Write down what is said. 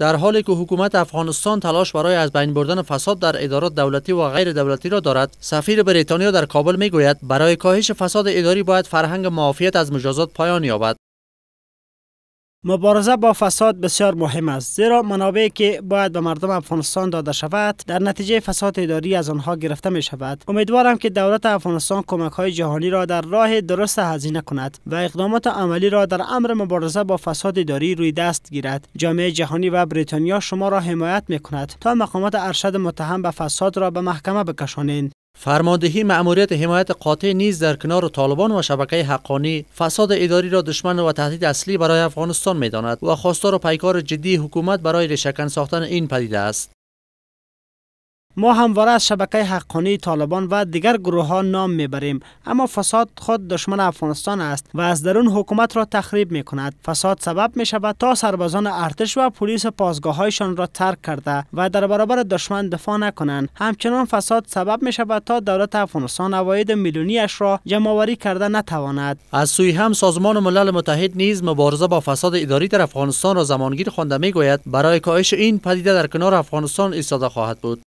در حالی که حکومت افغانستان تلاش برای از بین بردن فساد در ادارات دولتی و غیر دولتی را دارد سفیر بریتانیا در کابل میگوید برای کاهش فساد اداری باید فرهنگ معافیت از مجازات پایان یابد مبارزه با فساد بسیار مهم است زیرا منابعی که باید به مردم افغانستان داده شود در نتیجه فساد اداری از آنها گرفته می شود امیدوارم که دولت افغانستان کمک های جهانی را در راه درست هزینه کند و اقدامات عملی را در امر مبارزه با فساد اداری روی دست گیرد جامعه جهانی و بریتانیا شما را حمایت می کند تا مقامات ارشد متهم به فساد را به محکمه بکشانند فرماندهی مأموریت حمایت قاطع نیز در کنار طالبان و شبکه حقانی فساد اداری را دشمن و تهدید اصلی برای افغانستان میداند و خواستار و پیکار جدی حکومت برای رشکن ساختن این پدیده است ما همواره از شبکه حقانی طالبان و دیگر گروه ها نام میبریم اما فساد خود دشمن افغانستان است و از درون حکومت را تخریب می کند فساد سبب می شود تا سربازان ارتش و پلیس پاسگاه هایشان را ترک کرده و در برابر دشمن دفاع نکنند همچنان فساد سبب می شود تا دولت افغانستان عواید میلیونی اش را جمع کرده نتواند از سوی هم سازمان ملل متحد نیز مبارزه با فساد اداری در افغانستان را زمانگیر خوانده میگوید برای کاهش این پدیده در کنار افغانستان ایستاده خواهد بود